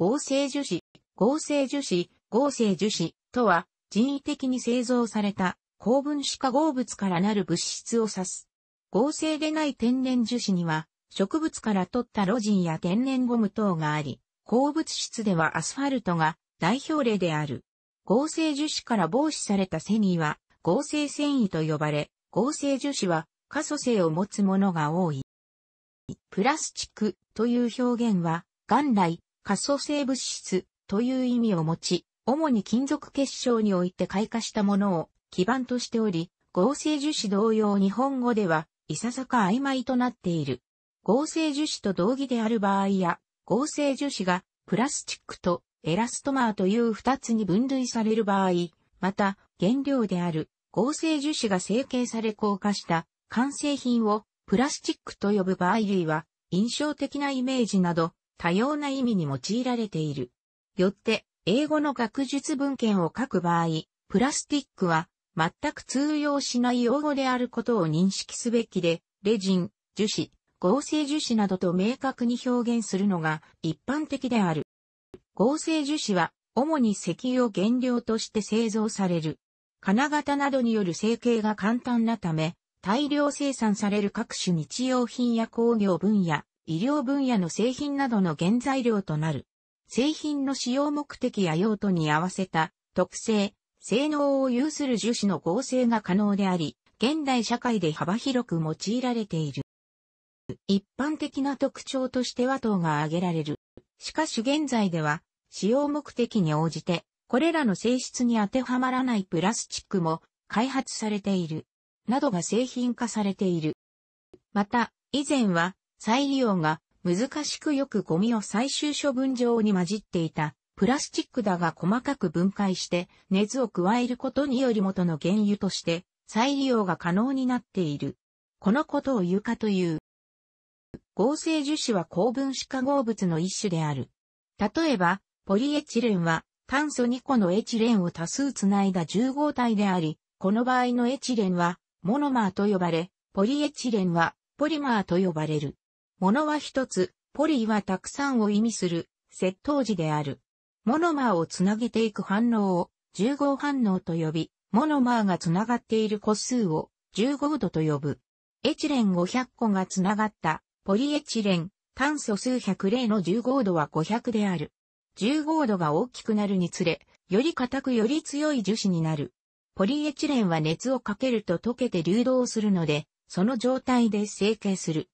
合成樹脂、合成樹脂、合成樹脂とは人為的に製造された高分子化合物からなる物質を指す。合成でない天然樹脂には植物から取ったロジンや天然ゴム等があり、鉱物質ではアスファルトが代表例である。合成樹脂から防止されたセニーは合成繊維と呼ばれ、合成樹脂は可塑性を持つものが多い。プラスチックという表現は元来可塑性物質という意味を持ち、主に金属結晶において開花したものを基盤としており、合成樹脂同様日本語では、いささか曖昧となっている。合成樹脂と同義である場合や、合成樹脂がプラスチックとエラストマーという二つに分類される場合、また原料である合成樹脂が成形され硬化した完成品をプラスチックと呼ぶ場合類は印象的なイメージなど多様な意味に用いられている。よって、英語の学術文献を書く場合、プラスティックは全く通用しない用語であることを認識すべきで、レジン、樹脂、合成樹脂などと明確に表現するのが一般的である。合成樹脂は主に石油を原料として製造される。金型などによる成形が簡単なため、大量生産される各種日用品や工業分野、医療分野の製品などの原材料となる。製品の使用目的や用途に合わせた特性、性能を有する樹脂の合成が可能であり、現代社会で幅広く用いられている。一般的な特徴としては等が挙げられる。しかし現在では、使用目的に応じて、これらの性質に当てはまらないプラスチックも開発されている。などが製品化されている。また、以前は再利用が難しくよくゴミを最終処分場に混じっていたプラスチックだが細かく分解して熱を加えることにより元の原油として再利用が可能になっている。このことを油化という。合成樹脂は高分子化合物の一種である。例えば、ポリエチレンは炭素2個のエチレンを多数つないだ重合体であり、この場合のエチレンはモノマーと呼ばれ、ポリエチレンはポリマーと呼ばれる。物は一つ、ポリーはたくさんを意味する、窃盗時である。モノマーをつなげていく反応を、重合反応と呼び、モノマーがつながっている個数を、重合度と呼ぶ。エチレン500個がつながった、ポリエチレン、炭素数100例の重合度は500である。重合度が大きくなるにつれ、より硬くより強い樹脂になる。ポリエチレンは熱をかけると溶けて流動するので、その状態で成形する。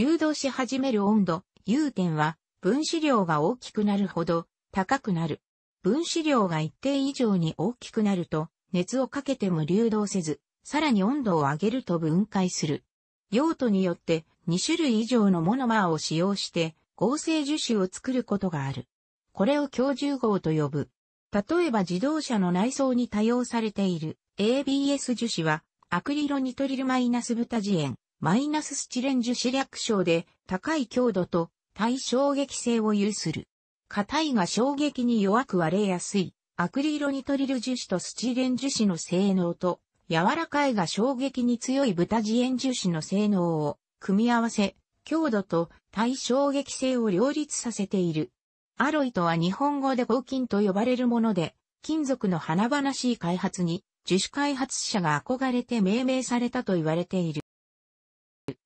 流動し始める温度、融点は分子量が大きくなるほど高くなる。分子量が一定以上に大きくなると熱をかけても流動せず、さらに温度を上げると分解する。用途によって2種類以上のモノマーを使用して合成樹脂を作ることがある。これを強重合と呼ぶ。例えば自動車の内装に多用されている ABS 樹脂はアクリロニトリルマイナスブタジエン、マイナススチレン樹脂略称で高い強度と対衝撃性を有する。硬いが衝撃に弱く割れやすいアクリロニトリル樹脂とスチレン樹脂の性能と柔らかいが衝撃に強い豚自演樹脂の性能を組み合わせ強度と対衝撃性を両立させている。アロイとは日本語で合金と呼ばれるもので金属の華々しい開発に樹脂開発者が憧れて命名されたと言われている。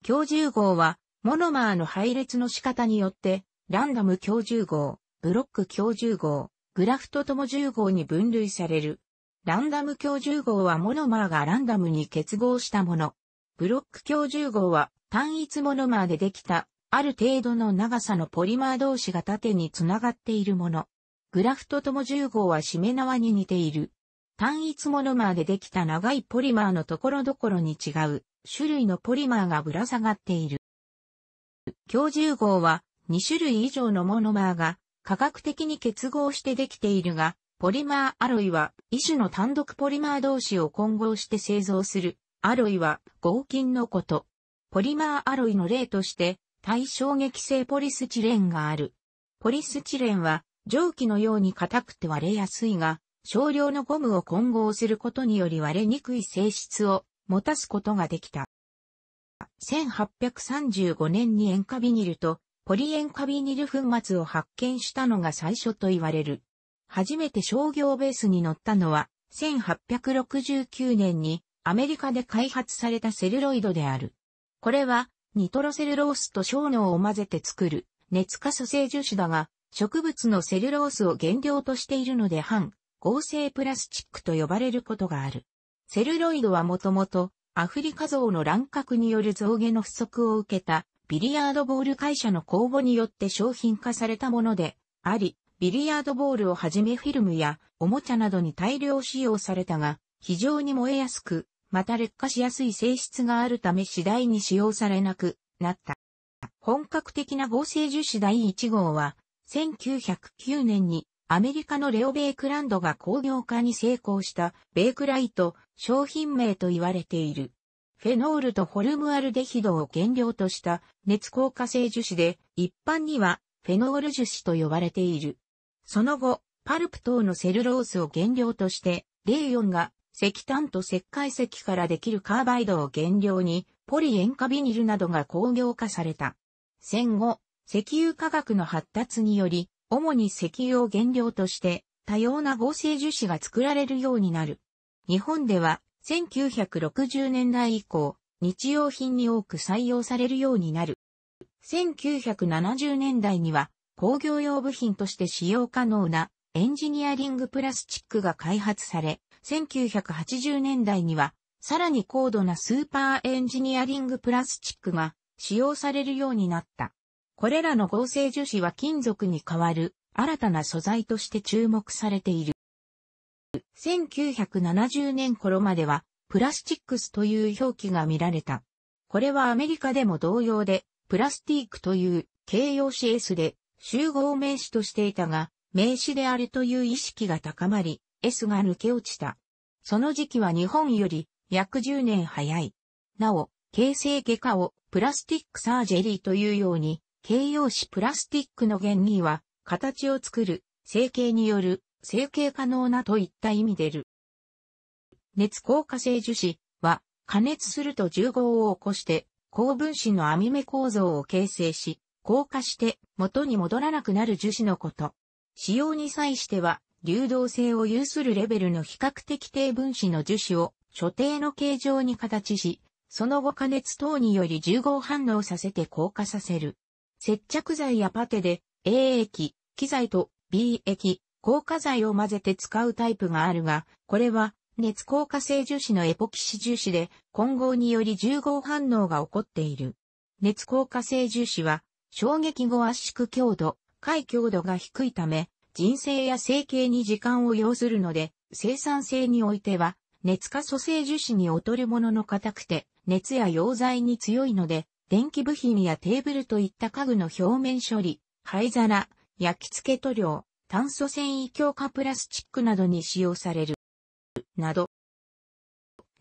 強10号は、モノマーの配列の仕方によって、ランダム強10号、ブロック強10号、グラフととも10号に分類される。ランダム強10号はモノマーがランダムに結合したもの。ブロック強10号は単一モノマーでできた、ある程度の長さのポリマー同士が縦につながっているもの。グラフととも10号は締め縄に似ている。単一モノマーでできた長いポリマーのところどころに違う。種類のポリマーがぶら下がっている。強重合号は2種類以上のモノマーが科学的に結合してできているが、ポリマーアロイは異種の単独ポリマー同士を混合して製造するアロイは合金のこと。ポリマーアロイの例として対衝撃性ポリスチレンがある。ポリスチレンは蒸気のように硬くて割れやすいが、少量のゴムを混合することにより割れにくい性質を持たすことができた。1835年に塩化ビニルとポリ塩化ビニル粉末を発見したのが最初と言われる。初めて商業ベースに乗ったのは1869年にアメリカで開発されたセルロイドである。これはニトロセルロースと小脳を混ぜて作る熱化組性樹脂だが植物のセルロースを原料としているので半合成プラスチックと呼ばれることがある。セルロイドはもともとアフリカ像の乱獲による造毛の不足を受けたビリヤードボール会社の公募によって商品化されたものであり、ビリヤードボールをはじめフィルムやおもちゃなどに大量使用されたが、非常に燃えやすく、また劣化しやすい性質があるため次第に使用されなくなった。本格的な合成樹脂第1号は、1909年にアメリカのレオ・ベイクランドが工業化に成功したベイクライト商品名と言われている。フェノールとホルムアルデヒドを原料とした熱硬化性樹脂で一般にはフェノール樹脂と呼ばれている。その後、パルプ等のセルロースを原料としてレイヨンが石炭と石灰石からできるカーバイドを原料にポリ塩化ビニルなどが工業化された。戦後、石油化学の発達により、主に石油を原料として多様な合成樹脂が作られるようになる。日本では1960年代以降、日用品に多く採用されるようになる。1970年代には工業用部品として使用可能なエンジニアリングプラスチックが開発され、1980年代にはさらに高度なスーパーエンジニアリングプラスチックが使用されるようになった。これらの合成樹脂は金属に代わる新たな素材として注目されている。1970年頃まではプラスチックスという表記が見られた。これはアメリカでも同様で、プラスティークという形容詞 S で集合名詞としていたが、名詞であるという意識が高まり、S が抜け落ちた。その時期は日本より約10年早い。なお、形成外科をプラスティックサージェリーというように形容詞プラスティックの原理は、形を作る、成形による、成形可能なといった意味でる。熱硬化性樹脂は、加熱すると重合を起こして、高分子の網目構造を形成し、硬化して元に戻らなくなる樹脂のこと。使用に際しては、流動性を有するレベルの比較的低分子の樹脂を所定の形状に形し、その後加熱等により重合反応させて硬化させる。接着剤やパテで A 液、機材と B 液、硬化剤を混ぜて使うタイプがあるが、これは熱硬化性樹脂のエポキシ樹脂で混合により重合反応が起こっている。熱硬化性樹脂は衝撃後圧縮強度、回強度が低いため、人生や成形に時間を要するので、生産性においては、熱化素性樹脂に劣るものの硬くて、熱や溶剤に強いので、電気部品やテーブルといった家具の表面処理、灰皿、焼き付け塗料、炭素繊維強化プラスチックなどに使用される。など。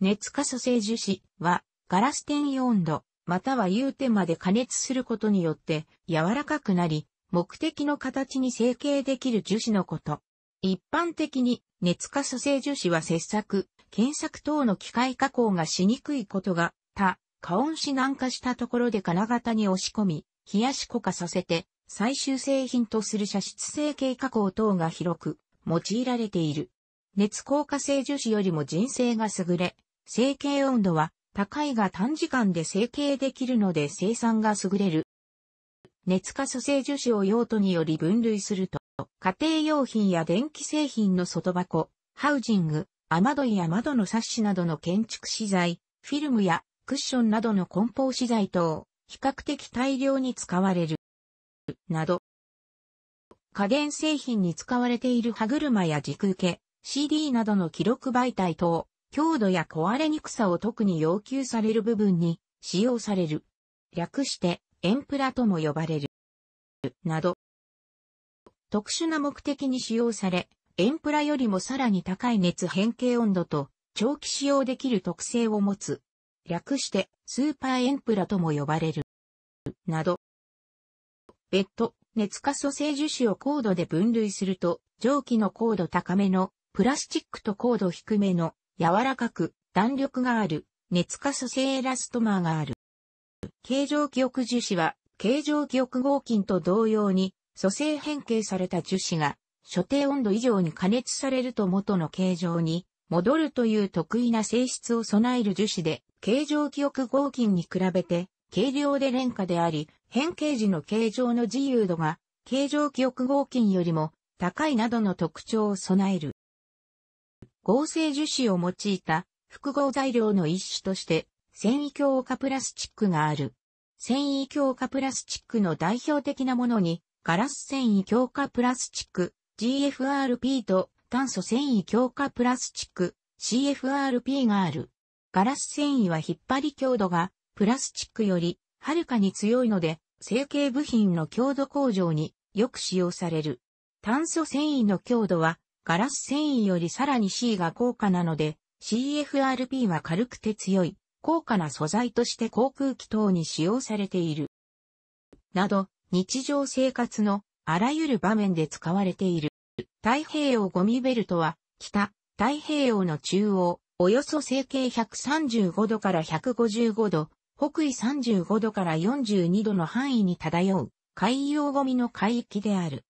熱化塑性樹脂は、ガラス転移温度、または融点まで加熱することによって柔らかくなり、目的の形に成形できる樹脂のこと。一般的に熱化塑性樹脂は切削、検索等の機械加工がしにくいことが他加温し軟化したところで金型に押し込み、冷やし固化させて、最終製品とする射出成形加工等が広く用いられている。熱硬化性樹脂よりも人性が優れ、成形温度は高いが短時間で成形できるので生産が優れる。熱化素性樹脂を用途により分類すると、家庭用品や電気製品の外箱、ハウジング、雨戸や窓のサッシなどの建築資材、フィルムやクッションなどの梱包資材等、比較的大量に使われる。など。家電製品に使われている歯車や軸受け、CD などの記録媒体等、強度や壊れにくさを特に要求される部分に使用される。略して、エンプラとも呼ばれる。など。特殊な目的に使用され、エンプラよりもさらに高い熱変形温度と長期使用できる特性を持つ略してスーパーエンプラとも呼ばれる。など。別途、熱化塑性樹脂を高度で分類すると、蒸気の高度高めの、プラスチックと高度低めの、柔らかく、弾力がある、熱化塑性エラストマーがある。形状記憶樹脂は、形状記憶合金と同様に、蘇生変形された樹脂が、所定温度以上に加熱されると元の形状に戻るという得意な性質を備える樹脂で、形状記憶合金に比べて、軽量で廉価であり、変形時の形状の自由度が、形状記憶合金よりも高いなどの特徴を備える。合成樹脂を用いた複合材料の一種として、繊維強化プラスチックがある。繊維強化プラスチックの代表的なものに、ガラス繊維強化プラスチック、GFRP と炭素繊維強化プラスチック CFRP がある。ガラス繊維は引っ張り強度がプラスチックよりはるかに強いので、成形部品の強度向上によく使用される。炭素繊維の強度はガラス繊維よりさらに C が高価なので、CFRP は軽くて強い、高価な素材として航空機等に使用されている。など、日常生活のあらゆる場面で使われている。太平洋ゴミベルトは、北、太平洋の中央、およそ成形135度から155度、北緯35度から42度の範囲に漂う海洋ゴミの海域である。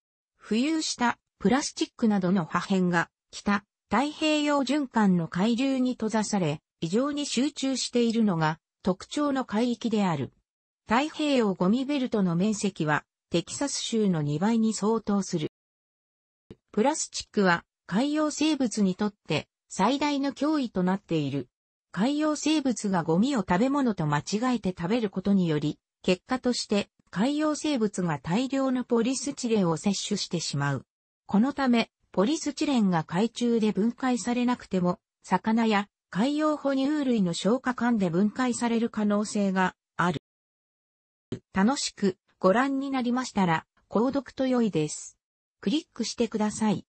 浮遊したプラスチックなどの破片が北太平洋循環の海流に閉ざされ、異常に集中しているのが特徴の海域である。太平洋ゴミベルトの面積はテキサス州の2倍に相当する。プラスチックは海洋生物にとって最大の脅威となっている。海洋生物がゴミを食べ物と間違えて食べることにより、結果として海洋生物が大量のポリスチレンを摂取してしまう。このため、ポリスチレンが海中で分解されなくても、魚や海洋哺乳類の消化管で分解される可能性がある。楽しくご覧になりましたら、購読と良いです。クリックしてください。